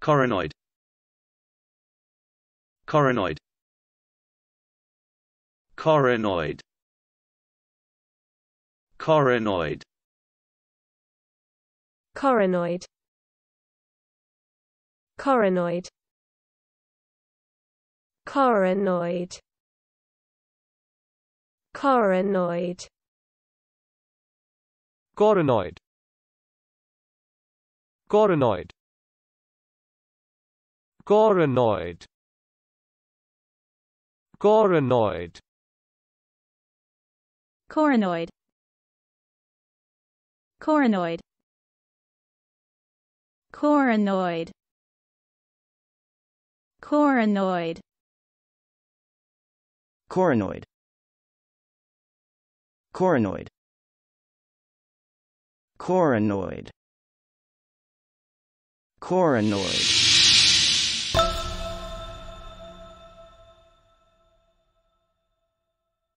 Coronoid Coronoid Coronoid Coronoid Coronoid Coronoid Coronoid Coronoid Coronoid Coronoid Coronoid Coronoid Coronoid Coronoid Coronoid Coronoid Coronoid Coronoid Coronoid Coronoid